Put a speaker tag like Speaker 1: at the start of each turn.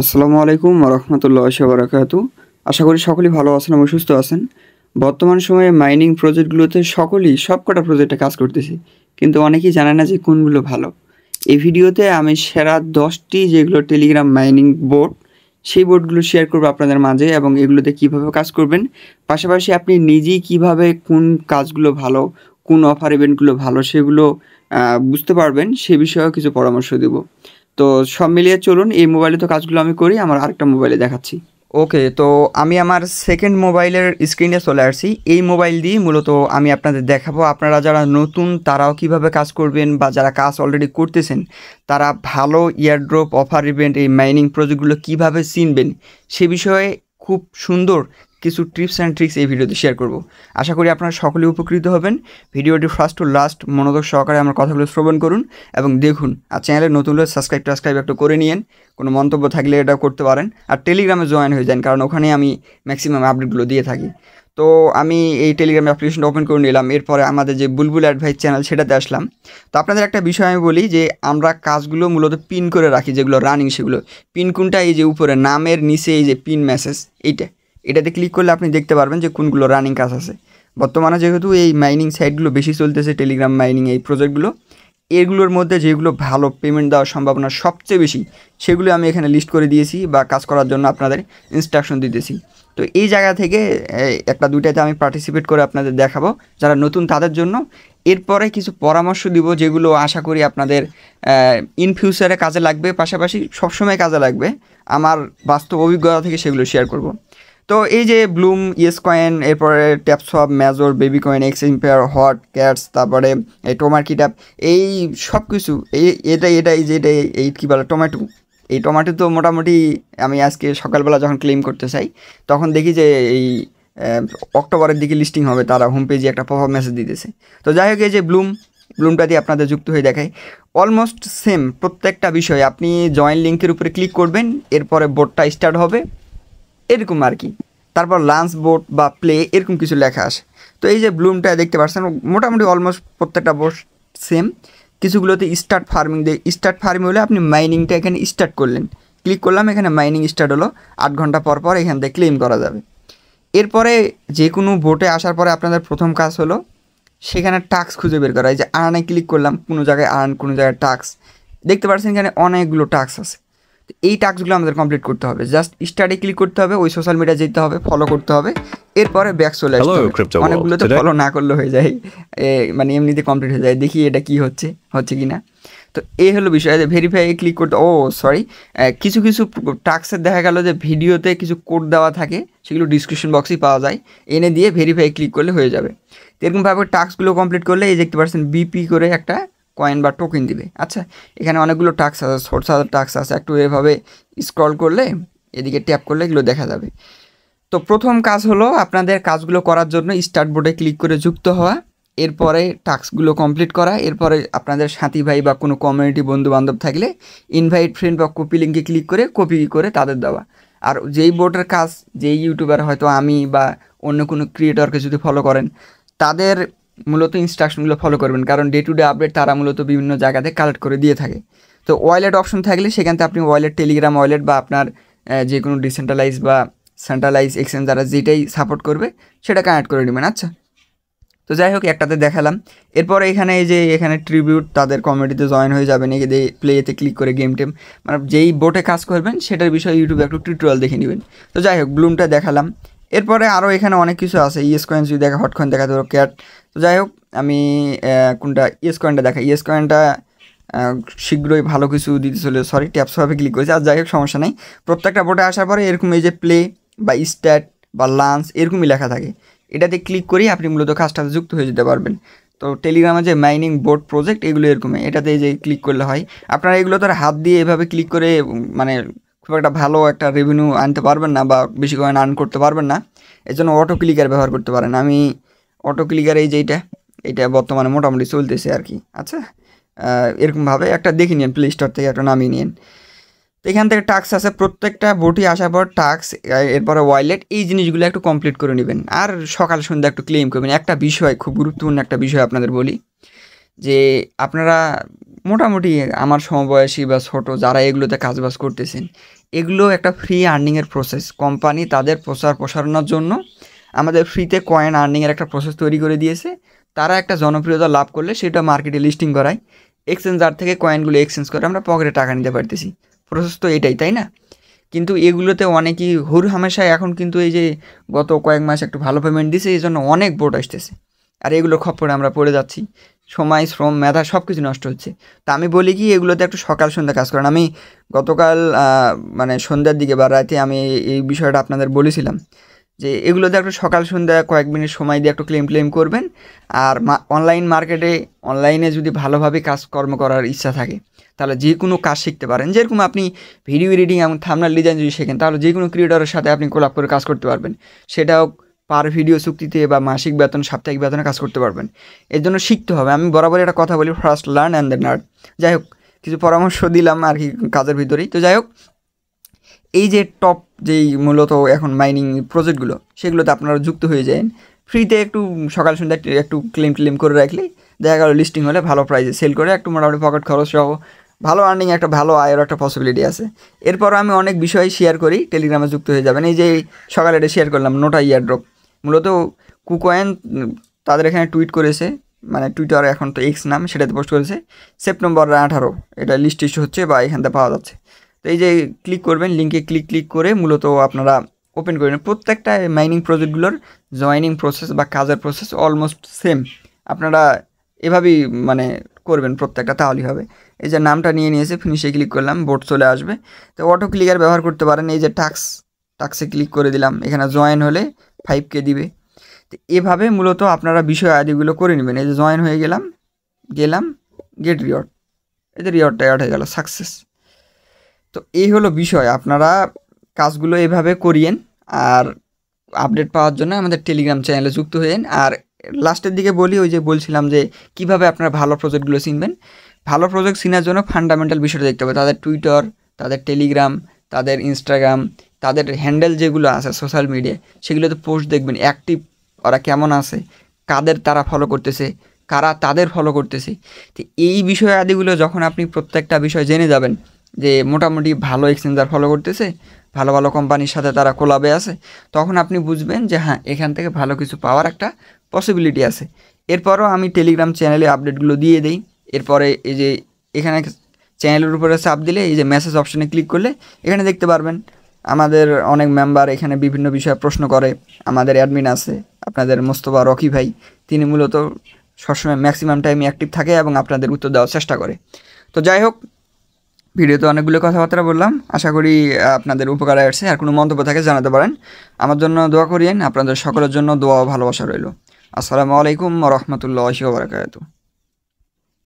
Speaker 1: আসসালামু আলাইকুম রহমতুল্লাহ বরাকাত আশা করি সকলেই ভালো আছেন এবং সুস্থ আছেন বর্তমান সময়ে মাইনিং প্রজেক্টগুলোতে সকলেই সবকটা প্রজেক্টে কাজ করতেছি কিন্তু অনেকেই জানে না যে কোনগুলো ভালো এই ভিডিওতে আমি সেরা দশটি যেগুলো টেলিগ্রাম মাইনিং বোর্ড সেই বোর্ডগুলো শেয়ার করবো আপনাদের মাঝে এবং এগুলোতে কিভাবে কাজ করবেন পাশাপাশি আপনি নিজেই কিভাবে কোন কাজগুলো ভালো কোন অফার ইভেন্টগুলো ভালো সেগুলো বুঝতে পারবেন সে বিষয়েও কিছু পরামর্শ দেবো তো সব মিলিয়ে চলুন এই মোবাইলে তো কাজগুলো আমি করি আমার আরেকটা মোবাইলে দেখাচ্ছি ওকে তো আমি আমার সেকেন্ড মোবাইলের স্ক্রিনে চলে আসছি এই মোবাইল দিয়ে মূলত আমি আপনাদের দেখাবো আপনারা যারা নতুন তারাও কিভাবে কাজ করবেন বা যারা কাজ অলরেডি করতেছেন তারা ভালো ইয়ারড্রপ অফার ইভেন্ট এই মাইনিং প্রজেক্টগুলো কিভাবে চিনবেন সে বিষয়ে খুব সুন্দর কিছু টিপস অ্যান্ড ট্রিক্স এই ভিডিওতে শেয়ার করব আশা করি আপনারা সকলেই উপকৃত হবেন ভিডিওটি ফার্স্ট টু লাস্ট মনোযোগ সহকারে আমার কথাগুলো শ্রবণ করুন এবং দেখুন আর চ্যানেলে নতুন হলে সাবস্ক্রাইব টাসক্রাইব একটু করে নিন কোনো মন্তব্য থাকলে এটা করতে পারেন আর টেলিগ্রামে জয়েন হয়ে যান কারণ ওখানে আমি ম্যাক্সিমাম আপডেটগুলো দিয়ে থাকি তো আমি এই টেলিগ্রাম অ্যাপ্লিকেশনটা ওপেন করে নিলাম এরপরে আমাদের যে বুলবুল অ্যাডভাইস চ্যানেল সেটাতে আসলাম তো আপনাদের একটা বিষয় আমি বলি যে আমরা কাজগুলো মূলত পিন করে রাখি যেগুলো রানিং সেগুলো পিন কোনটা এই যে উপরে নামের নিচে এই যে পিন মেসেজ এইটা এটাতে ক্লিক করলে আপনি দেখতে পারবেন যে কোনগুলো রানিং কাজ আছে বর্তমানে যেহেতু এই মাইনিং সাইটগুলো বেশি চলতেছে টেলিগ্রাম মাইনিং এই প্রজেক্টগুলো এগুলোর মধ্যে যেগুলো ভালো পেমেন্ট দেওয়ার সম্ভাবনা সবচেয়ে বেশি সেগুলো আমি এখানে লিস্ট করে দিয়েছি বা কাজ করার জন্য আপনাদের ইনস্ট্রাকশন দিতেছি তো এই জায়গা থেকে একটা দুইটাতে আমি পার্টিসিপেট করে আপনাদের দেখাবো যারা নতুন তাদের জন্য এরপরে কিছু পরামর্শ দিব যেগুলো আশা করি আপনাদের ইন ফিউচারে কাজে লাগবে পাশাপাশি সবসময় কাজে লাগবে আমার বাস্তব অভিজ্ঞতা থেকে সেগুলো শেয়ার করব তো এই যে ব্লুম ইয়েস কয়েন এরপরে TapSwap Major baby coin X Empire Hot Cats তারপরে এই টোমার্কি ট্যাপ এই সব কিছু এই এটা এটা এই যে এটা এই কী বলে টমেটো এই টমেটো তো মোটামুটি আমি আজকে সকালবেলা যখন ক্লেম করতে চাই তখন দেখি যে এই অক্টোবরের দিকে লিস্টিং হবে তারা হোম পেজে একটা প্রভাব মেসেজ দিতেছে তো যাই হোক এই যে ব্লুম ব্লুমটা দিয়ে আপনাদের যুক্ত হয়ে দেখায় অলমোস্ট সেম প্রত্যেকটা বিষয় আপনি জয়েন লিঙ্কের উপরে ক্লিক করবেন এরপরে বোর্ডটা স্টার্ট হবে এরকম আর কি তারপর লাঞ্চ বোর্ড বা প্লে এরকম কিছু লেখা আসে তো এই যে ব্লুমটা দেখতে পাচ্ছেন মোটামুটি অলমোস্ট প্রত্যেকটা বোর্ড সেম কিছুগুলোতে স্টার্ট ফার্মিং দিয়ে স্টার্ট ফার্মিং হলে আপনি মাইনিংটা এখানে স্টার্ট করলেন ক্লিক করলাম এখানে মাইনিং স্টার্ট হলো আট ঘন্টা পর পর এখান থেকে ক্লেম করা যাবে এরপরে যে কোনো বোটে আসার পরে আপনাদের প্রথম কাজ হলো সেখানে টাক্স খুঁজে বের করা এই যে আর্নে ক্লিক করলাম কোনো জায়গায় আর্ন কোনো জায়গায় টাক্স দেখতে পাচ্ছেন এখানে অনেকগুলো টাক্স আছে এই টাস্কগুলো আমাদের কমপ্লিট করতে হবে জাস্ট স্টাডি ক্লিক করতে হবে ওই সোশ্যাল মিডিয়া যেতে হবে ফলো করতে হবে এরপরে ব্যাক চলে আসবে অনেকগুলো তো ফলো না করলে হয়ে যায় মানে এমনিতে কমপ্লিট হয়ে যায় দেখি এটা কি হচ্ছে হচ্ছে কি না তো এই হলো বিষয় যে ভেরিফাই ক্লিক করতে ও সরি কিছু কিছু টাস্কের দেখা গেল যে ভিডিওতে কিছু কোড দেওয়া থাকে সেগুলো ডিসক্রিপশন বক্সেই পাওয়া যায় এনে দিয়ে ভেরিফাই ক্লিক করলে হয়ে যাবে এরকমভাবে টাস্কগুলো কমপ্লিট করলে এই দেখতে পার্সেন্ট বিপি করে একটা কয়েন বা টোকেন দিবে আচ্ছা এখানে অনেকগুলো টাক্স আছে সোর্স টাক্স আছে একটু এভাবে স্ক্রল করলে এদিকে ট্যাপ করলে এগুলো দেখা যাবে তো প্রথম কাজ হলো আপনাদের কাজগুলো করার জন্য স্টার্ট বোর্ডে ক্লিক করে যুক্ত হওয়া এরপরে টাস্কগুলো কমপ্লিট করা এরপরে আপনাদের সাথী ভাই বা কোনো কমিউনিটি বন্ধু বান্ধব থাকলে ইনভাইট ফ্রেন্ড বা কপি লিঙ্কে ক্লিক করে কপি করে তাদের দেওয়া আর যেই বোর্ডের কাজ যেই ইউটিউবার হয়তো আমি বা অন্য কোনো ক্রিয়েটরকে যদি ফলো করেন তাদের মূলত ইনস্ট্রাকশনগুলো ফলো করবেন কারণ ডে টু ডে আপডেট তারা মূলত বিভিন্ন জায়গাতে কালেক্ট করে দিয়ে থাকে তো ওয়ালেট অপশন থাকলে সেখান থেকে আপনি ওয়ালেট টেলিগ্রাম ওয়ালেট বা আপনার যে কোনো ডিসেন্ট্রালাইজ বা সেন্ট্রালাইজ এক্সচেঞ্জ দ্বারা যেটাই সাপোর্ট করবে সেটা কানেক্ট করে নেবেন আচ্ছা তো যাই হোক একটাতে দেখালাম এরপরে এখানে এই যে এখানে ট্রিবিউট তাদের কমিউনিটিতে জয়েন হয়ে যাবেন এই প্লেতে ক্লিক করে গেম টেম মানে যেই বোটে কাজ করবেন সেটার বিষয়ে ইউটিউবে একটু টিউটোরিয়াল দেখে নেবেন তো যাই হোক ব্লুমটা দেখালাম এরপরে আরও এখানে অনেক কিছু আছে ইএস e কয়েন যদি দেখা হট কয়েন দেখা ধরো ক্যাট তো যাই হোক আমি কোনটা ইএস e কয়েনটা দেখা ইএস e কয়েনটা শীঘ্রই ভালো কিছু দিতে চলে সরি ট্যাপসভাবে ক্লিক করেছে আর যাই হোক সমস্যা নেই প্রত্যেকটা বোর্ডে আসার পরে এরকম এই যে প্লে বা স্ট্যাট বা লাঞ্চ এরকমই লেখা থাকে এটাতে ক্লিক করেই আপনি মূলত কাজটাতে যুক্ত হয়ে যেতে পারবেন তো টেলিগ্রামে যে মাইনিং বোর্ড প্রজেক্ট এগুলো এরকমই এটাতে যে ক্লিক করলে হয় আপনারা এগুলো তার হাত দিয়ে এভাবে ক্লিক করে মানে খুব একটা ভালো একটা রেভিনিউ আনতে পারবেন না বা বেশি কয়েন আর্ন করতে পারবেন না এর জন্য অটো ক্লিকার ব্যবহার করতে পারেন আমি অটো ক্লিকার এই যেইটা এটা বর্তমানে মোটামুটি চলতেছে আর কি আচ্ছা এরকমভাবে একটা দেখে নিন প্লে স্টোর থেকে একটা নামিয়ে নিন তো এখান থেকে টাক্স আছে প্রত্যেকটা বটি আসার পর টাক্স এরপরে ওয়ালেট এই জিনিসগুলো একটু কমপ্লিট করে নেবেন আর সকাল সন্ধ্যা একটু ক্লেম করবেন একটা বিষয় খুব গুরুত্বপূর্ণ একটা বিষয় আপনাদের বলি যে আপনারা মোটামুটি আমার সমবয়সী বা ছোট যারা এগুলোতে কাজবাজ করতেছেন এগুলো একটা ফ্রি আর্নিংয়ের প্রসেস কোম্পানি তাদের প্রচার প্রসারণার জন্য আমাদের ফ্রিতে কয়েন আর্নিংয়ের একটা প্রসেস তৈরি করে দিয়েছে তারা একটা জনপ্রিয়তা লাভ করলে সেটা মার্কেটে লিস্টিং করায় এক্সচেঞ্জার থেকে কয়েনগুলো এক্সচেঞ্জ করে আমরা পকেটে টাকা নিতে পারতেছি প্রসেস তো এটাই তাই না কিন্তু এগুলোতে অনেকেই হুর হামেশায় এখন কিন্তু এই যে গত কয়েক মাস একটু ভালো পেমেন্ট দিছে এই জন্য অনেক বোর্ড আসতেছে আর এগুলো খপ্পরে আমরা পড়ে যাচ্ছি সময় শ্রম মেধা সব কিছু নষ্ট হচ্ছে তা আমি বলি কি এগুলোতে একটু সকাল সন্ধ্যা কাজ করেন আমি গতকাল মানে সন্ধ্যার দিকে বা রাতে আমি এই বিষয়টা আপনাদের বলেছিলাম যে এগুলোতে একটু সকাল সন্ধ্যা কয়েক মিনিট সময় দিয়ে একটু ক্লেম ক্লেম করবেন আর অনলাইন মার্কেটে অনলাইনে যদি ভালোভাবে কাজকর্ম করার ইচ্ছা থাকে তাহলে যে কোনো কাজ শিখতে পারেন যেরকম আপনি ভিডিও এডিটিং এবং থামনার ডিজাইন যদি শেখেন তাহলে যে কোনো ক্রিয়েটারের সাথে আপনি কোলাপ করে কাজ করতে পারবেন সেটাও পার ভিডিও চুক্তিতে বা মাসিক বেতন সাপ্তাহিক বেতনে কাজ করতে পারবেন এর জন্য শিখতে হবে আমি বরাবর একটা কথা বলি ফার্স্ট লার্ন অ্যান্ড দ্য নার্ড যাই হোক কিছু পরামর্শ দিলাম আর কি কাজের ভিতরেই তো যাই হোক এই যে টপ যেই মূলত এখন মাইনিং প্রজেক্টগুলো সেগুলোতে আপনারা যুক্ত হয়ে যায় ফ্রিতে একটু সকাল সন্ধ্যা একটু ক্লেম ক্লেম করে রাখলে দেখা গেল লিস্টিং হলে ভালো প্রাইসে সেল করে একটু মোটামুটি পকেট খরচ সহ ভালো আর্নিং একটা ভালো আয়ের একটা পসিবিলিটি আছে এরপরও আমি অনেক বিষয় শেয়ার করি টেলিগ্রামে যুক্ত হয়ে যাবেন এই যে সকালে এটা শেয়ার করলাম নোটা ড্রপ মূলত কুকয়েন তাদের এখানে টুইট করেছে মানে টুইটার এখন তো এক্স নাম সেটাতে পোস্ট করেছে সেপ্টেম্বর আঠারো এটা লিস্ট ইস্যু হচ্ছে বা এখানতে পাওয়া যাচ্ছে তো এই যে ক্লিক করবেন লিঙ্কে ক্লিক ক্লিক করে মূলত আপনারা ওপেন করবেন প্রত্যেকটা মাইনিং প্রজেক্টগুলোর জয়নিং প্রসেস বা কাজের প্রসেস অলমোস্ট সেম আপনারা এভাবেই মানে করবেন প্রত্যেকটা তাহলেই হবে এই যে নামটা নিয়ে নিয়েছে ফিনিশে ক্লিক করলাম বোর্ড চলে আসবে তো অটো ক্লিকার ব্যবহার করতে পারেন এই যে টাক্স টাক্সে ক্লিক করে দিলাম এখানে জয়েন হলে ফাইভ কে দিবে তো এভাবে মূলত আপনারা বিষয় আইডিগুলো করে নেবেন এই যে জয়েন হয়ে গেলাম গেলাম গেট রিওয়ার্ড এই যে রিওয়ার্ডটা অ্যাড হয়ে গেল সাকসেস তো এই হলো বিষয় আপনারা কাজগুলো এভাবে করিয়েন আর আপডেট পাওয়ার জন্য আমাদের টেলিগ্রাম চ্যানেলে যুক্ত হয়েন আর লাস্টের দিকে বলি ওই যে বলছিলাম যে কিভাবে আপনারা ভালো প্রজেক্টগুলো চিনবেন ভালো প্রজেক্ট চিনার জন্য ফান্ডামেন্টাল বিষয়টা দেখতে হবে তাদের টুইটার তাদের টেলিগ্রাম তাদের ইনস্টাগ্রাম তাদের হ্যান্ডেল যেগুলো আছে সোশ্যাল মিডিয়ায় তো পোস্ট দেখবেন অ্যাক্টিভ ওরা কেমন আছে কাদের তারা ফলো করতেছে কারা তাদের ফলো করতেছে তো এই বিষয় আদিগুলো যখন আপনি প্রত্যেকটা বিষয় জেনে যাবেন যে মোটামুটি ভালো এক্সচেঞ্জার ফলো করতেছে ভালো ভালো কোম্পানির সাথে তারা কোলাবে আছে তখন আপনি বুঝবেন যে হ্যাঁ এখান থেকে ভালো কিছু পাওয়ার একটা পসিবিলিটি আছে এরপরও আমি টেলিগ্রাম চ্যানেলে আপডেটগুলো দিয়ে দিই এরপরে এই যে এখানে চ্যানেলের উপরে চাপ দিলে এই যে মেসেজ অপশানে ক্লিক করলে এখানে দেখতে পারবেন আমাদের অনেক মেম্বার এখানে বিভিন্ন বিষয়ে প্রশ্ন করে আমাদের অ্যাডমিন আছে আপনাদের মোস্তফা রকি ভাই তিনি মূলত সবসময় ম্যাক্সিমাম টাইম অ্যাক্টিভ থাকে এবং আপনাদের উত্তর দেওয়ার চেষ্টা করে তো যাই হোক ভিডিওতে অনেকগুলো কথাবার্তা বললাম আশা করি আপনাদের উপকারে আসছে আর কোনো মন্তব্য থাকে জানাতে পারেন আমার জন্য দোয়া করিয়েন আপনাদের সকলের জন্য দোয়া ভালোবাসা রইল আসসালামু আলাইকুম রহমতুল্লাহ বারাকাতু